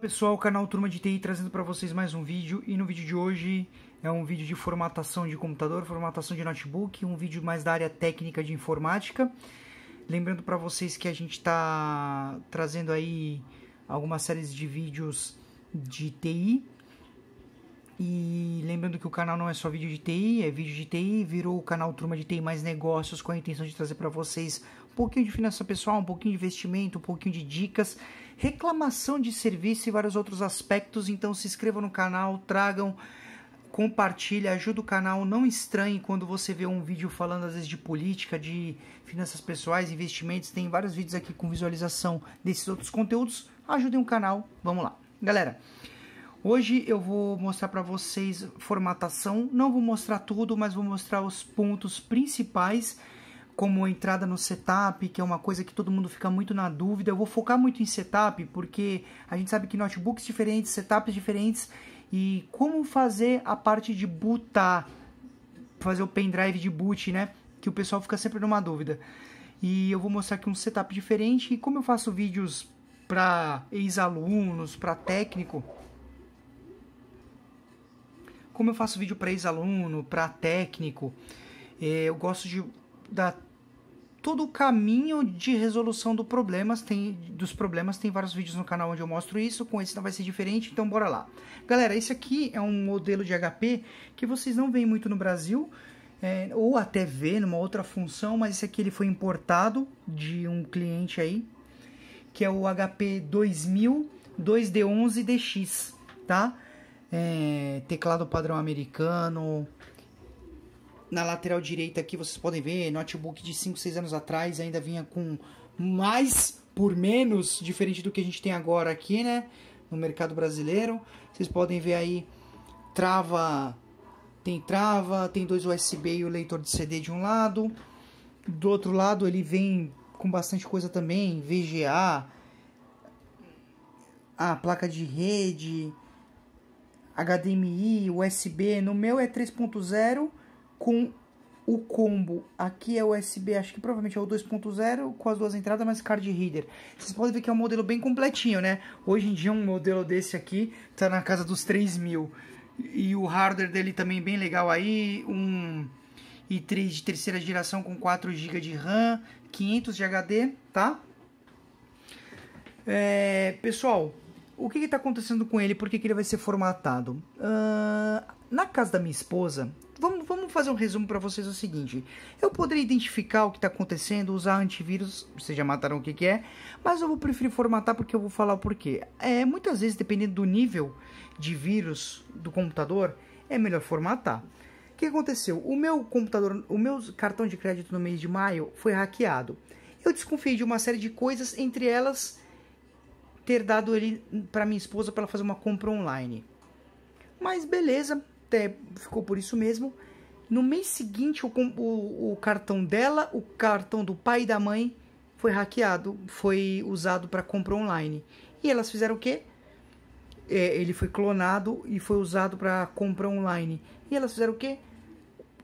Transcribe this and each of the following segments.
pessoal, canal Turma de TI trazendo para vocês mais um vídeo e no vídeo de hoje é um vídeo de formatação de computador, formatação de notebook, um vídeo mais da área técnica de informática. Lembrando para vocês que a gente está trazendo aí algumas séries de vídeos de TI e lembrando que o canal não é só vídeo de TI, é vídeo de TI, virou o canal Turma de TI mais negócios com a intenção de trazer para vocês pouquinho de finança pessoal, um pouquinho de investimento, um pouquinho de dicas, reclamação de serviço e vários outros aspectos. Então se inscreva no canal, tragam, compartilha, ajuda o canal. Não estranhe quando você vê um vídeo falando às vezes de política, de finanças pessoais, investimentos. Tem vários vídeos aqui com visualização desses outros conteúdos. Ajudem o canal. Vamos lá. Galera, Hoje eu vou mostrar para vocês formatação, não vou mostrar tudo, mas vou mostrar os pontos principais como entrada no setup, que é uma coisa que todo mundo fica muito na dúvida. Eu vou focar muito em setup, porque a gente sabe que notebooks diferentes, setups diferentes, e como fazer a parte de bootar, fazer o pendrive de boot, né? Que o pessoal fica sempre numa dúvida. E eu vou mostrar aqui um setup diferente, e como eu faço vídeos para ex-alunos, para técnico, como eu faço vídeo para ex-aluno, para técnico, eh, eu gosto de dar todo o caminho de resolução do problemas tem, dos problemas. Tem vários vídeos no canal onde eu mostro isso, com esse não vai ser diferente, então bora lá. Galera, esse aqui é um modelo de HP que vocês não veem muito no Brasil, é, ou até vê numa outra função, mas esse aqui ele foi importado de um cliente aí, que é o HP 2000 2D11DX, tá? É, teclado padrão americano, na lateral direita aqui vocês podem ver, notebook de 5, 6 anos atrás ainda vinha com mais por menos, diferente do que a gente tem agora aqui, né? No mercado brasileiro. Vocês podem ver aí, trava, tem trava, tem dois USB e o leitor de CD de um lado. Do outro lado ele vem com bastante coisa também, VGA, a placa de rede, HDMI, USB. No meu é 3.0 com o combo. Aqui é USB, acho que provavelmente é o 2.0 com as duas entradas, mas card reader. Vocês podem ver que é um modelo bem completinho, né? Hoje em dia um modelo desse aqui tá na casa dos 3 mil. E o hardware dele também bem legal aí, um i3 de terceira geração com 4 GB de RAM, 500 de HD, tá? É, pessoal, o que está acontecendo com ele? Por que, que, ele vai ser formatado? Uh, na casa da minha esposa, vamos, vamos fazer um resumo para vocês o seguinte. Eu poderia identificar o que está acontecendo, usar antivírus, vocês já mataram o que, que é, mas eu vou preferir formatar porque eu vou falar o porquê. É, muitas vezes, dependendo do nível de vírus do computador, é melhor formatar. O que aconteceu? O meu computador, o meu cartão de crédito no mês de maio foi hackeado. Eu desconfiei de uma série de coisas, entre elas ter dado ele para minha esposa para ela fazer uma compra online. Mas beleza, até ficou por isso mesmo. No mês seguinte, o, o, o cartão dela, o cartão do pai e da mãe foi hackeado, foi usado para compra online. E elas fizeram o quê? É, ele foi clonado e foi usado para compra online. E elas fizeram o quê?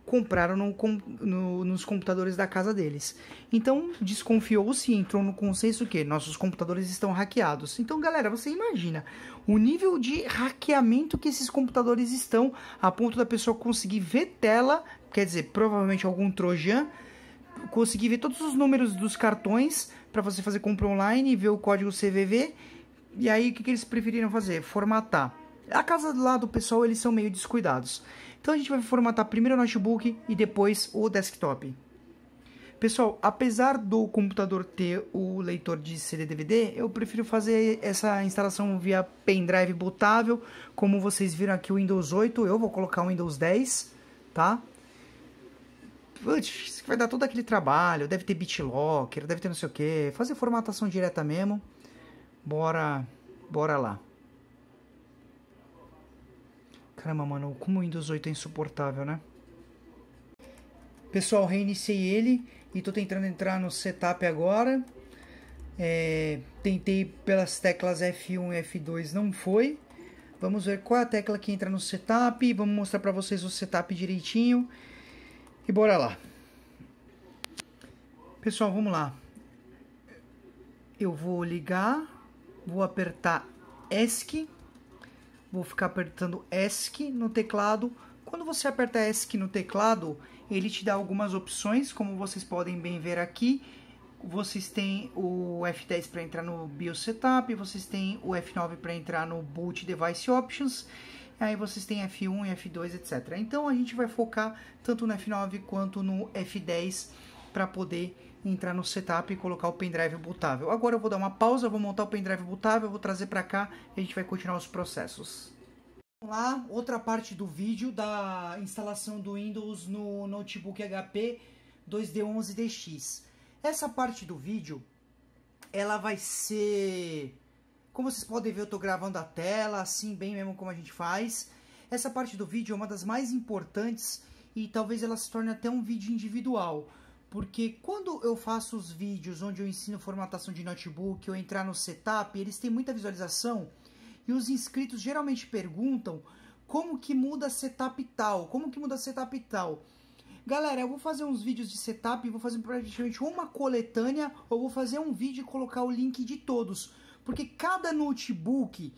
compraram no, no, nos computadores da casa deles. Então desconfiou-se e entrou no consenso que nossos computadores estão hackeados. Então, galera, você imagina o nível de hackeamento que esses computadores estão a ponto da pessoa conseguir ver tela, quer dizer, provavelmente algum trojan, conseguir ver todos os números dos cartões para você fazer compra online e ver o código CVV. E aí, o que, que eles preferiram fazer? Formatar. A casa lá do pessoal, eles são meio descuidados. Então a gente vai formatar primeiro o notebook e depois o desktop. Pessoal, apesar do computador ter o leitor de CD-DVD, eu prefiro fazer essa instalação via pendrive botável. Como vocês viram aqui o Windows 8, eu vou colocar o Windows 10, tá? Putz, vai dar todo aquele trabalho, deve ter BitLocker, deve ter não sei o que, fazer formatação direta mesmo. Bora, bora lá. Caramba, mano, como o Windows 8 é insuportável, né? Pessoal, reiniciei ele e tô tentando entrar no setup agora. É, tentei pelas teclas F1 e F2, não foi. Vamos ver qual é a tecla que entra no setup. Vamos mostrar para vocês o setup direitinho. E bora lá. Pessoal, vamos lá. Eu vou ligar, vou apertar ESC vou ficar apertando ESC no teclado. Quando você aperta ESC no teclado, ele te dá algumas opções, como vocês podem bem ver aqui. Vocês têm o F10 para entrar no BIOS Setup, vocês têm o F9 para entrar no Boot Device Options, aí vocês têm F1 e F2, etc. Então a gente vai focar tanto no F9 quanto no F10 para poder entrar no setup e colocar o pendrive bootável. Agora eu vou dar uma pausa, vou montar o pendrive bootável, vou trazer para cá e a gente vai continuar os processos. Vamos lá, outra parte do vídeo da instalação do Windows no notebook HP 2D11DX. Essa parte do vídeo, ela vai ser... Como vocês podem ver, eu estou gravando a tela, assim, bem mesmo como a gente faz. Essa parte do vídeo é uma das mais importantes e talvez ela se torne até um vídeo individual porque quando eu faço os vídeos onde eu ensino formatação de notebook ou entrar no setup, eles têm muita visualização e os inscritos geralmente perguntam como que muda setup tal, como que muda setup tal. Galera, eu vou fazer uns vídeos de setup, vou fazer praticamente uma coletânea ou vou fazer um vídeo e colocar o link de todos, porque cada notebook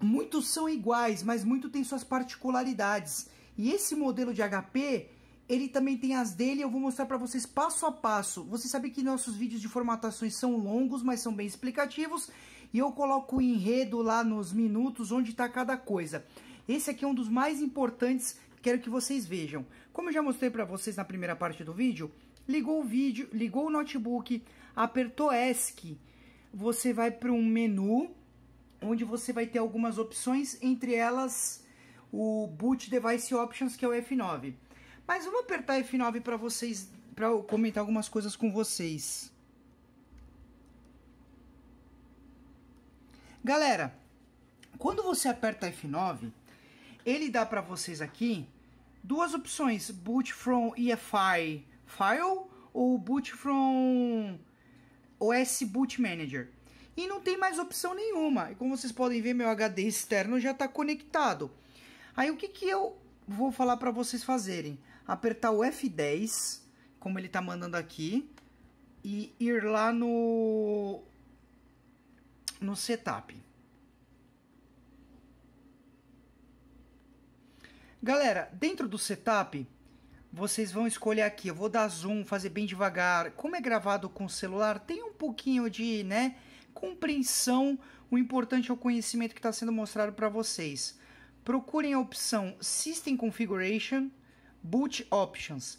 muitos são iguais, mas muito tem suas particularidades. E esse modelo de HP ele também tem as dele, eu vou mostrar para vocês passo a passo. Você sabe que nossos vídeos de formatações são longos, mas são bem explicativos, e eu coloco o enredo lá nos minutos onde está cada coisa. Esse aqui é um dos mais importantes, quero que vocês vejam. Como eu já mostrei para vocês na primeira parte do vídeo, ligou o vídeo, ligou o notebook, apertou ESC, você vai para um menu onde você vai ter algumas opções, entre elas o Boot Device Options, que é o F9. Mas vamos apertar F9 para vocês, para comentar algumas coisas com vocês. Galera, quando você aperta F9, ele dá para vocês aqui duas opções, boot from EFI file ou boot from OS Boot Manager. E não tem mais opção nenhuma. E como vocês podem ver, meu HD externo já está conectado. Aí o que, que eu vou falar para vocês fazerem? apertar o F10, como ele está mandando aqui, e ir lá no, no setup. Galera, dentro do setup, vocês vão escolher aqui. Eu vou dar zoom, fazer bem devagar. Como é gravado com celular, tem um pouquinho de, né, compreensão. O importante é o conhecimento que está sendo mostrado para vocês. Procurem a opção System Configuration Boot Options.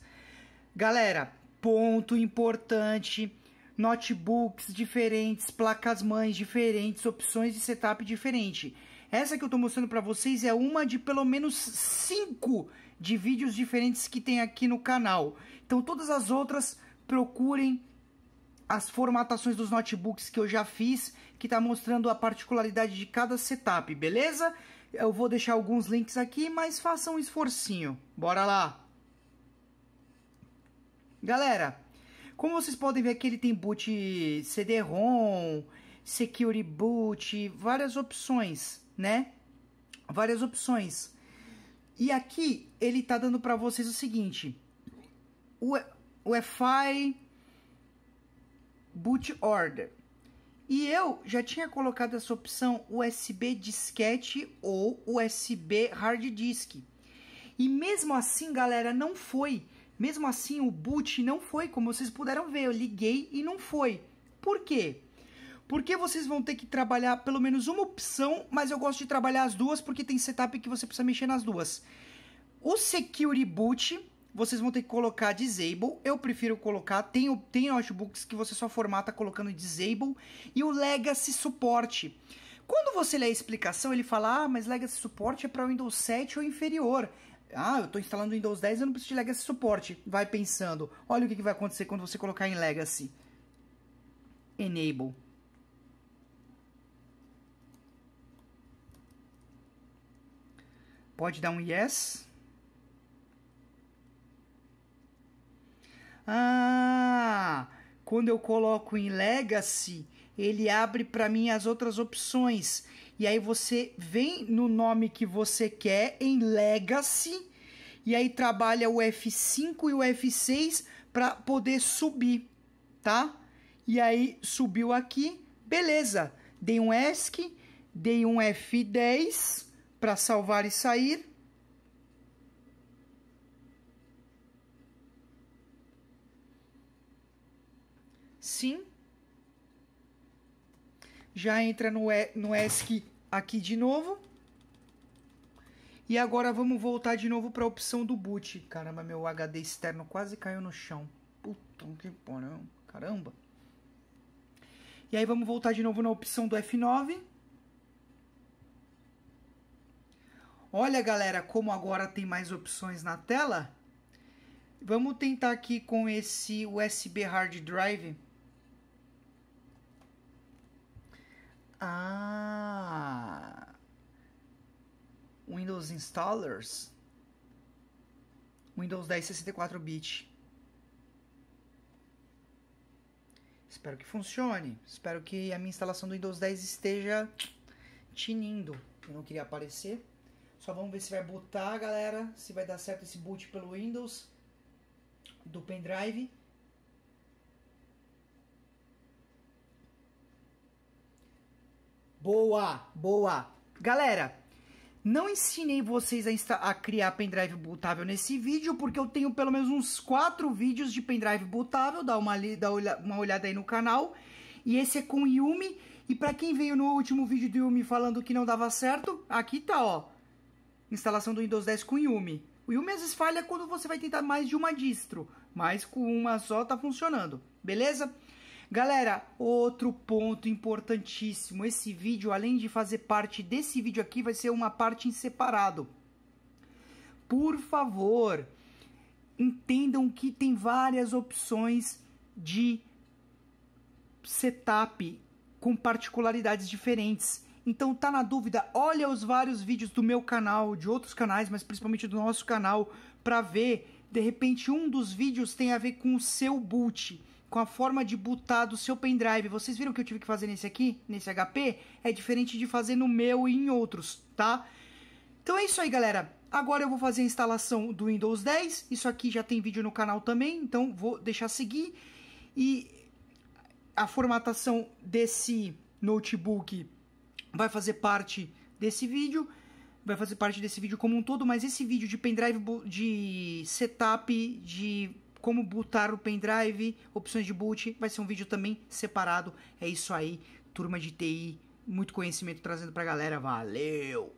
Galera, ponto importante: notebooks diferentes, placas mães diferentes, opções de setup diferente. Essa que eu estou mostrando para vocês é uma de pelo menos cinco de vídeos diferentes que tem aqui no canal. Então todas as outras procurem as formatações dos notebooks que eu já fiz, que está mostrando a particularidade de cada setup, beleza? Eu vou deixar alguns links aqui, mas façam um esforcinho. Bora lá! Galera, como vocês podem ver aqui, ele tem boot CD-ROM, Security Boot, várias opções, né? Várias opções. E aqui ele está dando para vocês o seguinte, o Wi-Fi boot order. E eu já tinha colocado essa opção USB disquete ou USB hard disk. E mesmo assim, galera, não foi. Mesmo assim, o boot não foi, como vocês puderam ver. Eu liguei e não foi. Por quê? Porque vocês vão ter que trabalhar pelo menos uma opção, mas eu gosto de trabalhar as duas porque tem setup que você precisa mexer nas duas. O Security Boot vocês vão ter que colocar disable. Eu prefiro colocar, tem, tem notebooks que você só formata colocando disable e o legacy suporte. Quando você lê a explicação, ele fala: "Ah, mas legacy suporte é para Windows 7 ou inferior". Ah, eu estou instalando Windows 10, eu não preciso de legacy suporte. Vai pensando. Olha o que, que vai acontecer quando você colocar em legacy. Enable. Pode dar um yes. Ah, quando eu coloco em Legacy, ele abre para mim as outras opções. E aí você vem no nome que você quer em Legacy e aí trabalha o F5 e o F6 para poder subir, tá? E aí subiu aqui, beleza. Dei um ESC, dei um F10 para salvar e sair sim. Já entra no, e, no ESC aqui de novo. E agora vamos voltar de novo para a opção do boot. Caramba, meu HD externo quase caiu no chão. Puta que porão. Caramba. E aí vamos voltar de novo na opção do F9. Olha, galera, como agora tem mais opções na tela. Vamos tentar aqui com esse USB hard drive. Ah! Windows Installers. Windows 10 64-bit. Espero que funcione. Espero que a minha instalação do Windows 10 esteja tinindo. Eu não queria aparecer. Só vamos ver se vai botar, galera. Se vai dar certo esse boot pelo Windows do pendrive. Boa, boa. Galera, não ensinei vocês a, a, criar pendrive bootável nesse vídeo, porque eu tenho pelo menos uns 4 vídeos de pendrive bootável, dá uma, dá uma olhada aí no canal. E esse é com Yumi, e para quem veio no último vídeo do Yumi falando que não dava certo, aqui tá, ó. Instalação do Windows 10 com Yumi. O Yumi às vezes falha quando você vai tentar mais de uma distro, mas com uma só tá funcionando, beleza? Galera, outro ponto importantíssimo, esse vídeo, além de fazer parte desse vídeo aqui, vai ser uma parte em separado. Por favor, entendam que tem várias opções de setup com particularidades diferentes. Então tá na dúvida, olha os vários vídeos do meu canal, de outros canais, mas principalmente do nosso canal, para ver, de repente um dos vídeos tem a ver com o seu boot com a forma de botar do seu pendrive. Vocês viram que eu tive que fazer nesse aqui, nesse HP? É diferente de fazer no meu e em outros, tá? Então é isso aí, galera. Agora eu vou fazer a instalação do Windows 10. Isso aqui já tem vídeo no canal também, então vou deixar seguir. E a formatação desse notebook vai fazer parte desse vídeo. Vai fazer parte desse vídeo como um todo, mas esse vídeo de pendrive, de setup, de como botar o pendrive, opções de boot, vai ser um vídeo também separado. É isso aí, turma de TI, muito conhecimento trazendo pra galera. Valeu!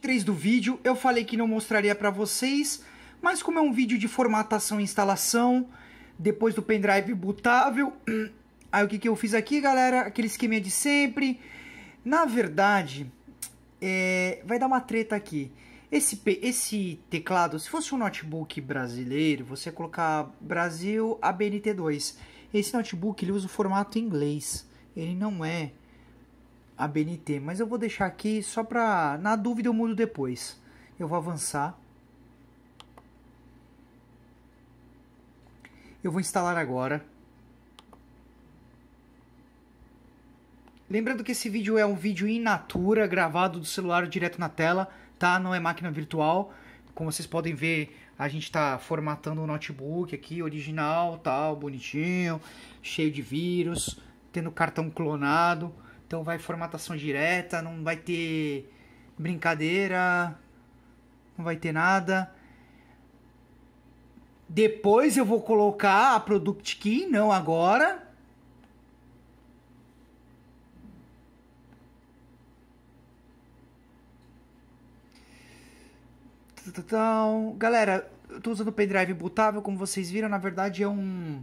3 do vídeo, eu falei que não mostraria para vocês, mas como é um vídeo de formatação e instalação, depois do pendrive bootável, aí o que, que eu fiz aqui, galera? Aquele esqueminha de sempre. Na verdade, é... vai dar uma treta aqui. Esse, esse teclado, se fosse um notebook brasileiro, você colocar Brasil ABNT2. Esse notebook ele usa o formato inglês, ele não é ABNT, mas eu vou deixar aqui só para na dúvida eu mudo depois. Eu vou avançar. Eu vou instalar agora. Lembrando que esse vídeo é um vídeo in natura, gravado do celular direto na tela tá? Não é máquina virtual. Como vocês podem ver, a gente está formatando o notebook aqui, original, tal, bonitinho, cheio de vírus, tendo cartão clonado. Então vai formatação direta, não vai ter brincadeira, não vai ter nada. Depois eu vou colocar a Product Key, não agora, Galera, eu tô usando pendrive bootável, como vocês viram, na verdade é um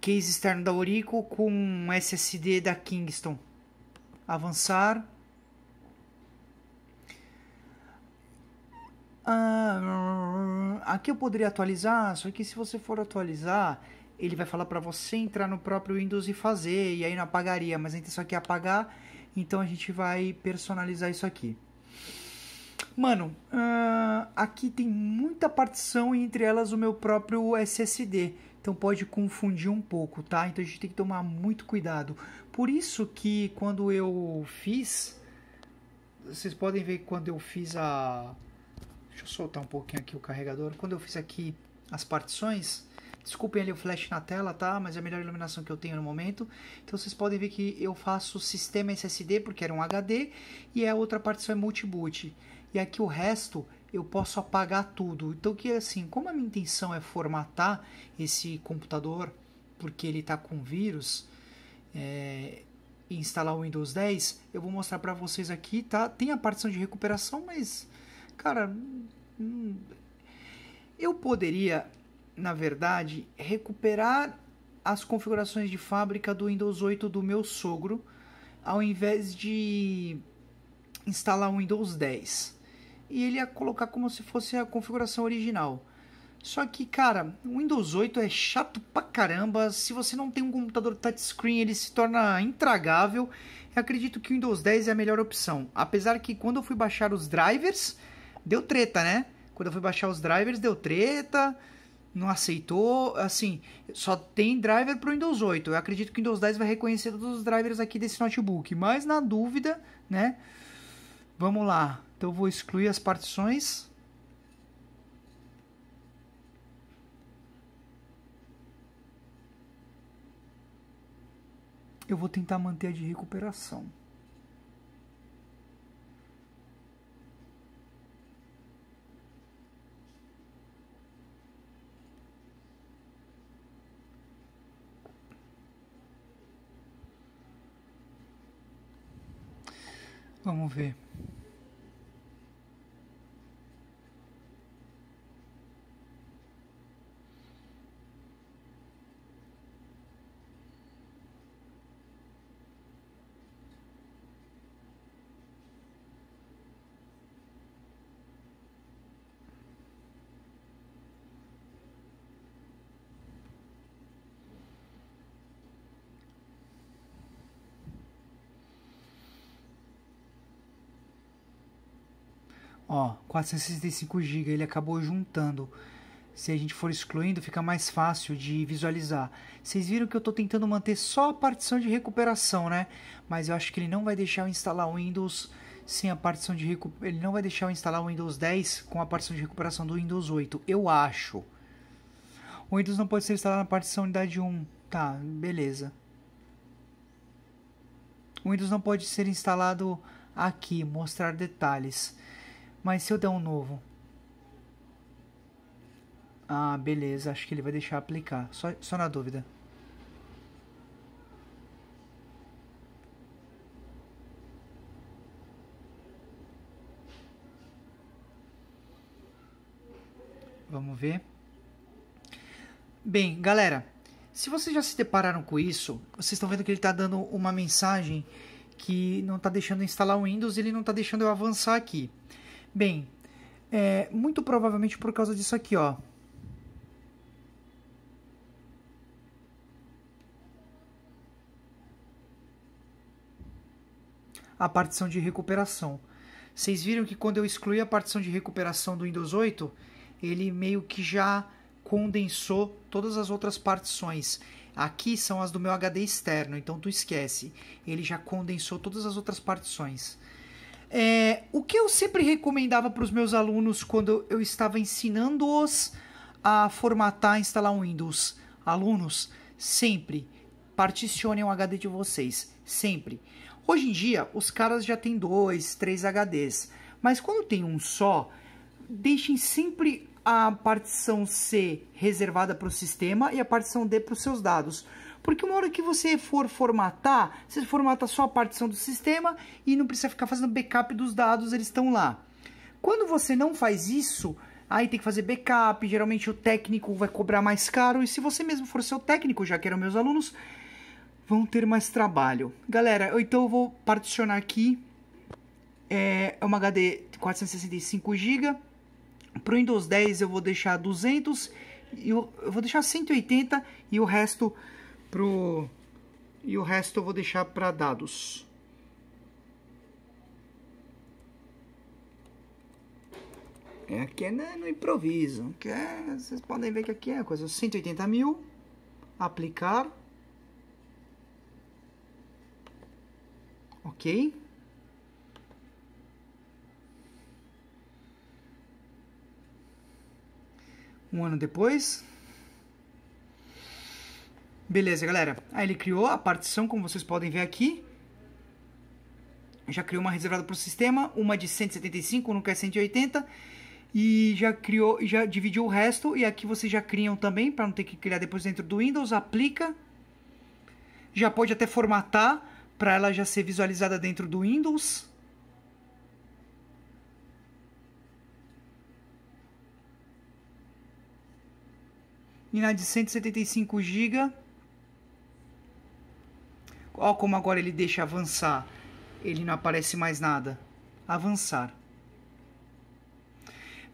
case externo da Orico com um SSD da Kingston. Avançar. Ah, aqui eu poderia atualizar, só que se você for atualizar, ele vai falar para você entrar no próprio Windows e fazer, e aí não apagaria, mas a intenção aqui é apagar, então a gente vai personalizar isso aqui. Mano, uh, aqui tem muita partição e entre elas o meu próprio SSD. Então pode confundir um pouco, tá? Então a gente tem que tomar muito cuidado. Por isso que quando eu fiz, vocês podem ver que quando eu fiz a Deixa eu soltar um pouquinho aqui o carregador. Quando eu fiz aqui as partições, desculpem ali o flash na tela, tá? Mas é a melhor iluminação que eu tenho no momento. Então vocês podem ver que eu faço sistema SSD porque era um HD e a outra partição é multiboot e aqui o resto eu posso apagar tudo. Então que é assim, como a minha intenção é formatar esse computador porque ele está com vírus é, e instalar o Windows 10, eu vou mostrar para vocês aqui, tá? Tem a partição de recuperação, mas cara, hum, eu poderia, na verdade, recuperar as configurações de fábrica do Windows 8 do meu sogro, ao invés de instalar o Windows 10 e ele ia colocar como se fosse a configuração original. Só que, cara, o Windows 8 é chato pra caramba. Se você não tem um computador touchscreen, ele se torna intragável. Eu acredito que o Windows 10 é a melhor opção. Apesar que quando eu fui baixar os drivers, deu treta, né? Quando eu fui baixar os drivers, deu treta. Não aceitou, assim, só tem driver para o Windows 8. Eu acredito que o Windows 10 vai reconhecer todos os drivers aqui desse notebook, mas na dúvida, né? Vamos lá. Então vou excluir as partições. Eu vou tentar manter a de recuperação. Vamos ver. 465 GB, ele acabou juntando. Se a gente for excluindo, fica mais fácil de visualizar. Vocês viram que eu estou tentando manter só a partição de recuperação, né? Mas eu acho que ele não vai deixar eu instalar o Windows sem a partição de recuperação. Ele não vai deixar eu instalar o Windows 10 com a partição de recuperação do Windows 8, eu acho. O Windows não pode ser instalado na partição unidade 1. Tá, beleza. O Windows não pode ser instalado aqui, mostrar detalhes. Mas se eu der um novo... Ah, beleza. Acho que ele vai deixar aplicar. Só, só na dúvida. Vamos ver. Bem, galera, se vocês já se depararam com isso, vocês estão vendo que ele está dando uma mensagem que não está deixando instalar o Windows, ele não está deixando eu avançar aqui. Bem, é, muito provavelmente por causa disso aqui, ó. A partição de recuperação. Vocês viram que quando eu excluí a partição de recuperação do Windows 8, ele meio que já condensou todas as outras partições. Aqui são as do meu HD externo, então tu esquece. Ele já condensou todas as outras partições. É, o que eu sempre recomendava para os meus alunos quando eu estava ensinando-os a formatar e instalar um Windows? Alunos, sempre particionem o HD de vocês, sempre. Hoje em dia, os caras já têm dois, três HDs, mas quando tem um só, deixem sempre a partição C reservada para o sistema e a partição D para os seus dados. Porque uma hora que você for formatar, você formata só a partição do sistema e não precisa ficar fazendo backup dos dados, eles estão lá. Quando você não faz isso, aí tem que fazer backup, geralmente o técnico vai cobrar mais caro, e se você mesmo for seu técnico, já que eram meus alunos, vão ter mais trabalho. Galera, então eu vou particionar aqui é, é uma HD 465 GB. Para o Windows 10 eu vou deixar 200 eu, eu vou deixar 180 e o resto pro e o resto eu vou deixar para dados. É, aqui é né, no improviso. Que é, vocês podem ver que aqui é coisa 180 mil. Aplicar. Ok. Um ano depois. Beleza, galera. Aí ele criou a partição, como vocês podem ver aqui. Já criou uma reservada para o sistema, uma de 175, nunca é 180. E já criou, já dividiu o resto. E aqui vocês já criam também, para não ter que criar depois dentro do Windows. Aplica. Já pode até formatar, para ela já ser visualizada dentro do Windows. e na de 175 GB Olha como agora ele deixa avançar. Ele não aparece mais nada. Avançar.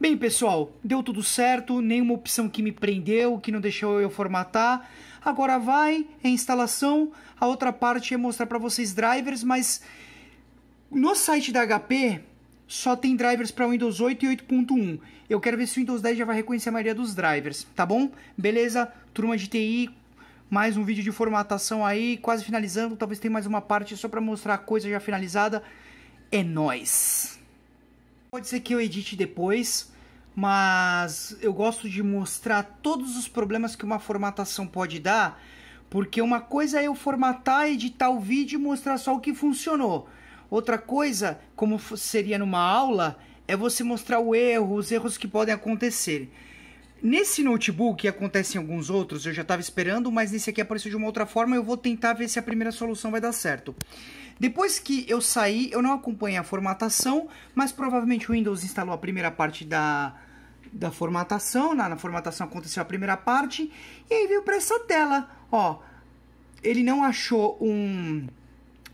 Bem, pessoal, deu tudo certo, nenhuma opção que me prendeu, que não deixou eu formatar. Agora vai é instalação, a outra parte é mostrar para vocês drivers, mas no site da HP só tem drivers para Windows 8 e 8.1. Eu quero ver se o Windows 10 já vai reconhecer a maioria dos drivers, tá bom? Beleza? Turma de TI, mais um vídeo de formatação aí, quase finalizando. Talvez tenha mais uma parte só para mostrar a coisa já finalizada. É nóis! Pode ser que eu edite depois, mas eu gosto de mostrar todos os problemas que uma formatação pode dar, porque uma coisa é eu formatar, editar o vídeo e mostrar só o que funcionou. Outra coisa, como seria numa aula, é você mostrar o erro, os erros que podem acontecer. Nesse notebook, e acontece em alguns outros, eu já estava esperando, mas nesse aqui apareceu de uma outra forma, eu vou tentar ver se a primeira solução vai dar certo. Depois que eu saí, eu não acompanhei a formatação, mas provavelmente o Windows instalou a primeira parte da, da formatação, na, na formatação aconteceu a primeira parte, e aí veio para essa tela, ó, ele não achou um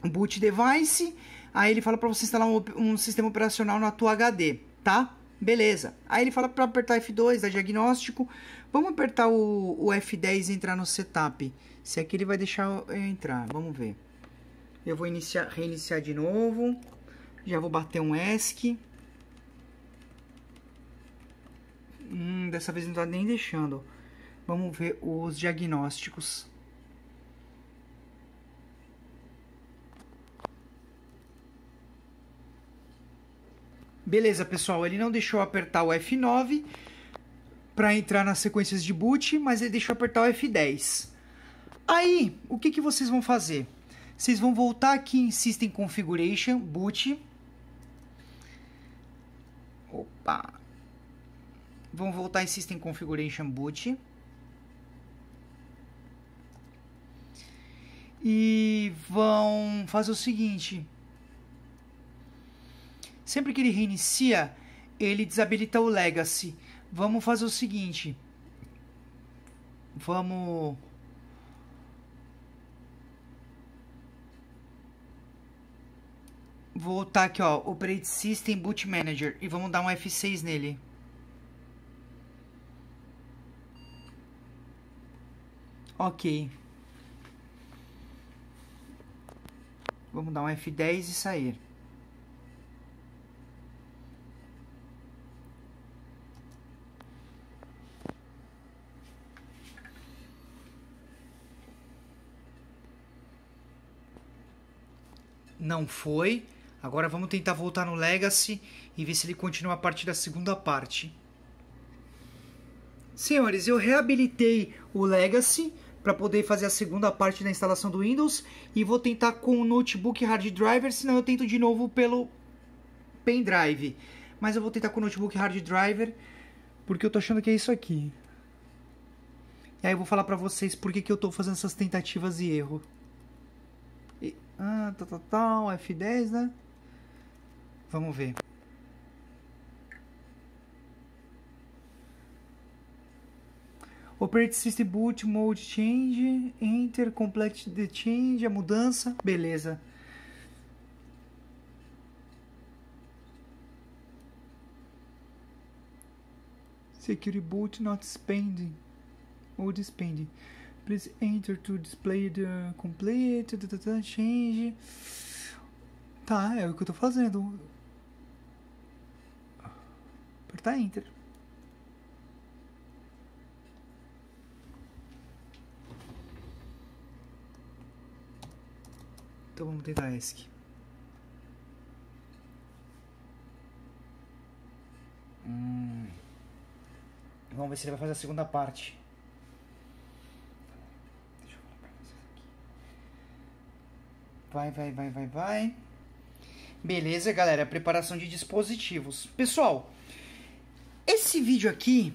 boot device, aí ele fala para você instalar um, um sistema operacional na tua HD, tá? Beleza. Aí ele fala para apertar F2, dá diagnóstico. Vamos apertar o, o F10 e entrar no setup. Se aqui é ele vai deixar eu entrar, vamos ver. Eu vou iniciar, reiniciar de novo. Já vou bater um ESC. Hum, dessa vez não tá nem deixando. Vamos ver os diagnósticos. Beleza, pessoal, ele não deixou apertar o F9 para entrar nas sequências de boot, mas ele deixou apertar o F10. Aí, o que, que vocês vão fazer? Vocês vão voltar aqui em System Configuration, Boot. Opa! Vão voltar em System Configuration Boot. E vão fazer o seguinte, Sempre que ele reinicia, ele desabilita o Legacy. Vamos fazer o seguinte. Vamos... Voltar aqui, ó, Operate System Boot Manager e vamos dar um F6 nele. Ok. Vamos dar um F10 e sair. não foi. Agora vamos tentar voltar no Legacy e ver se ele continua a partir da segunda parte. Senhores, eu reabilitei o Legacy para poder fazer a segunda parte da instalação do Windows e vou tentar com o notebook hard driver, senão eu tento de novo pelo pendrive. Mas eu vou tentar com o notebook hard driver porque eu tô achando que é isso aqui. E aí eu vou falar para vocês por que, que eu tô fazendo essas tentativas e erro. Ah, tal, tal, tal, F10, né? Vamos ver. Operate System Boot Mode Change, Enter, Complete the Change, a mudança, beleza. Security Boot Not Spending, ou Spending please enter to display the complete, change. Tá, é o que eu tô fazendo. Apertar enter. Então vamos tentar ESC. Hum. Vamos ver se ele vai fazer a segunda parte. Vai, vai, vai, vai, vai. Beleza, galera, preparação de dispositivos. Pessoal, esse vídeo aqui,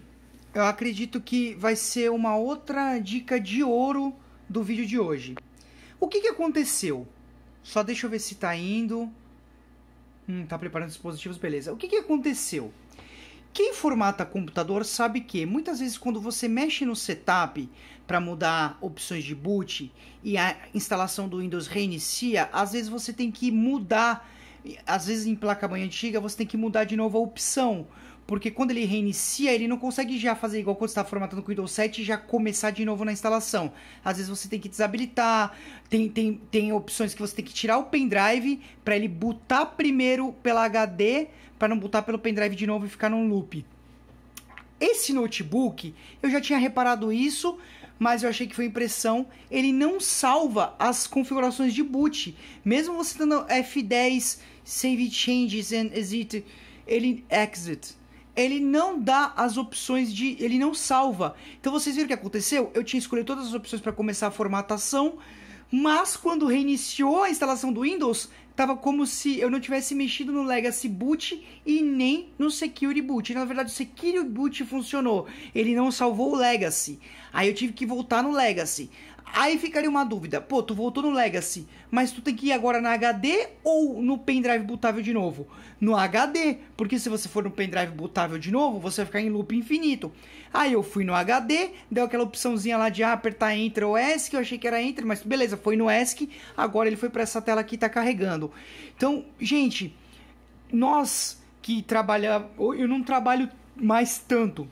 eu acredito que vai ser uma outra dica de ouro do vídeo de hoje. O que, que aconteceu? Só deixa eu ver se tá indo. Hum, tá preparando dispositivos, beleza. O que, que aconteceu? Quem formata computador sabe que muitas vezes quando você mexe no setup para mudar opções de boot e a instalação do Windows reinicia, às vezes você tem que mudar, às vezes em placa-mãe antiga você tem que mudar de novo a opção porque quando ele reinicia, ele não consegue já fazer igual quando está formatando com o Windows 7 e já começar de novo na instalação. Às vezes você tem que desabilitar, tem, tem, tem opções que você tem que tirar o pendrive para ele botar primeiro pela HD, para não botar pelo pendrive de novo e ficar num loop. Esse notebook, eu já tinha reparado isso, mas eu achei que foi impressão. Ele não salva as configurações de boot. Mesmo você dando F10, Save Changes and Exit, ele exit ele não dá as opções de. ele não salva. Então vocês viram o que aconteceu? Eu tinha escolhido todas as opções para começar a formatação, mas quando reiniciou a instalação do Windows, tava como se eu não tivesse mexido no Legacy Boot e nem no Security Boot. Na verdade, o Security Boot funcionou, ele não salvou o Legacy. Aí eu tive que voltar no Legacy. Aí ficaria uma dúvida. Pô, tu voltou no Legacy, mas tu tem que ir agora na HD ou no pendrive bootável de novo? No HD, porque se você for no pendrive bootável de novo, você vai ficar em loop infinito. Aí eu fui no HD, deu aquela opçãozinha lá de ah, apertar Enter ou ESC, eu achei que era Enter, mas beleza, foi no ESC, agora ele foi para essa tela aqui e tá carregando. Então, gente, nós que trabalhamos, eu não trabalho mais tanto,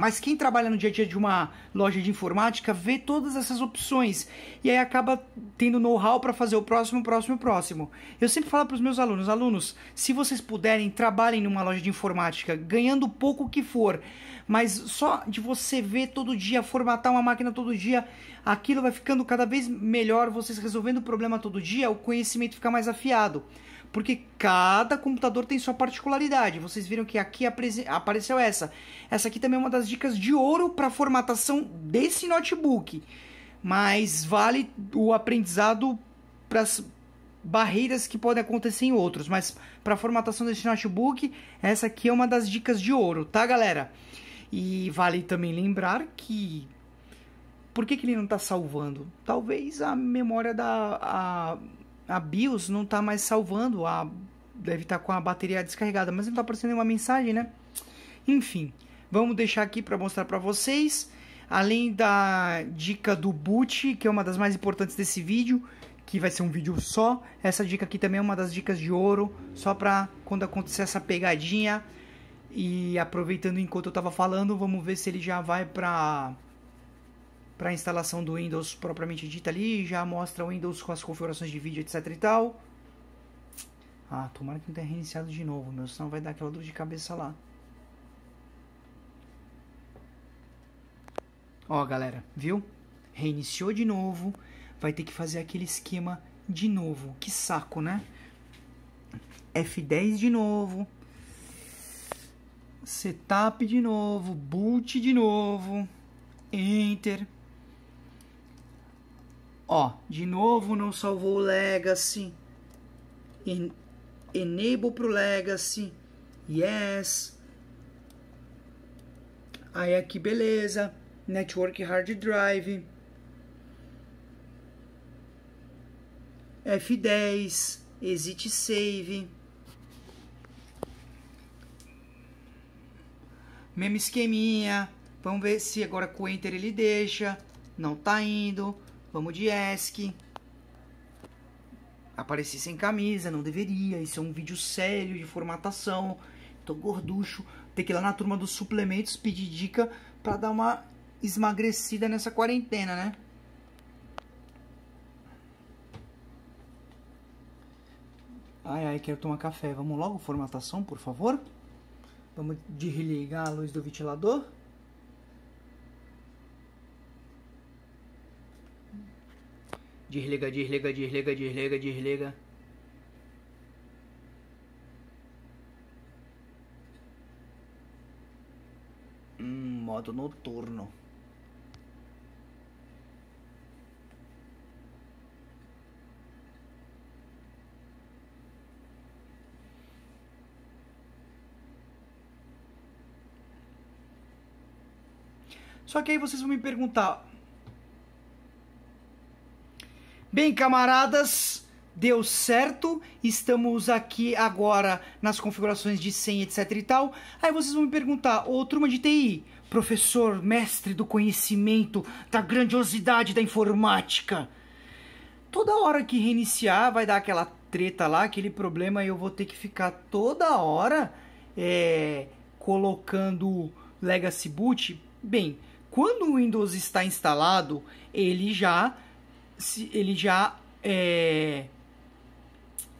mas quem trabalha no dia a dia de uma loja de informática vê todas essas opções e aí acaba tendo know-how para fazer o próximo, próximo, próximo. Eu sempre falo para os meus alunos, alunos, se vocês puderem, trabalhem numa loja de informática, ganhando pouco que for, mas só de você ver todo dia, formatar uma máquina todo dia, aquilo vai ficando cada vez melhor, vocês resolvendo o problema todo dia, o conhecimento fica mais afiado porque cada computador tem sua particularidade. Vocês viram que aqui apareceu essa. Essa aqui também é uma das dicas de ouro para formatação desse notebook, mas vale o aprendizado para as barreiras que podem acontecer em outros. Mas para formatação desse notebook, essa aqui é uma das dicas de ouro, tá, galera? E vale também lembrar que por que, que ele não está salvando? Talvez a memória da a a BIOS não está mais salvando, a deve estar tá com a bateria descarregada, mas não está aparecendo nenhuma mensagem, né? Enfim, vamos deixar aqui para mostrar para vocês, além da dica do boot, que é uma das mais importantes desse vídeo, que vai ser um vídeo só, essa dica aqui também é uma das dicas de ouro, só para quando acontecer essa pegadinha, e aproveitando enquanto eu estava falando, vamos ver se ele já vai para para a instalação do Windows propriamente dita ali, já mostra o Windows com as configurações de vídeo, etc e tal. Ah, tomara que não tenha reiniciado de novo, meu, senão vai dar aquela dor de cabeça lá. Ó, galera, viu? Reiniciou de novo, vai ter que fazer aquele esquema de novo. Que saco, né? F10 de novo. Setup de novo, boot de novo, enter. Ó, de novo não salvou o Legacy. En enable pro Legacy. Yes. Aí aqui beleza. Network Hard Drive. F10. Exit Save. Mesmo esqueminha. Vamos ver se agora com Enter ele deixa. Não tá indo. Vamos de ESC. Apareci sem camisa, não deveria. Isso é um vídeo sério de formatação. Tô gorducho. Tem que ir lá na turma dos suplementos pedir dica pra dar uma esmagrecida nessa quarentena, né? Ai, ai, quero tomar café. Vamos logo, formatação, por favor. Vamos desligar a luz do ventilador. Desliga, desliga, desliga, desliga, desliga. Hum, modo noturno. Só que aí vocês vão me perguntar, Bem, camaradas, deu certo. Estamos aqui agora nas configurações de senha, etc e tal. Aí vocês vão me perguntar, ô turma de TI, professor, mestre do conhecimento, da grandiosidade da informática. Toda hora que reiniciar vai dar aquela treta lá, aquele problema, e eu vou ter que ficar toda hora é, colocando Legacy Boot. Bem, quando o Windows está instalado, ele já se ele já é...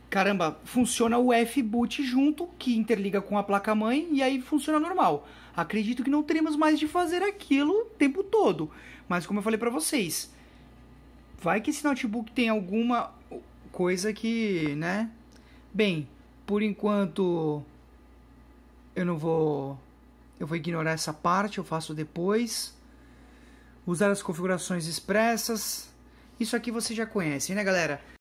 caramba, funciona o F-boot junto, que interliga com a placa-mãe, e aí funciona normal. Acredito que não teremos mais de fazer aquilo o tempo todo. Mas como eu falei para vocês, vai que esse notebook tem alguma coisa que, né? Bem, por enquanto eu não vou eu vou ignorar essa parte, eu faço depois. Usar as configurações expressas, isso aqui você já conhece, né, galera?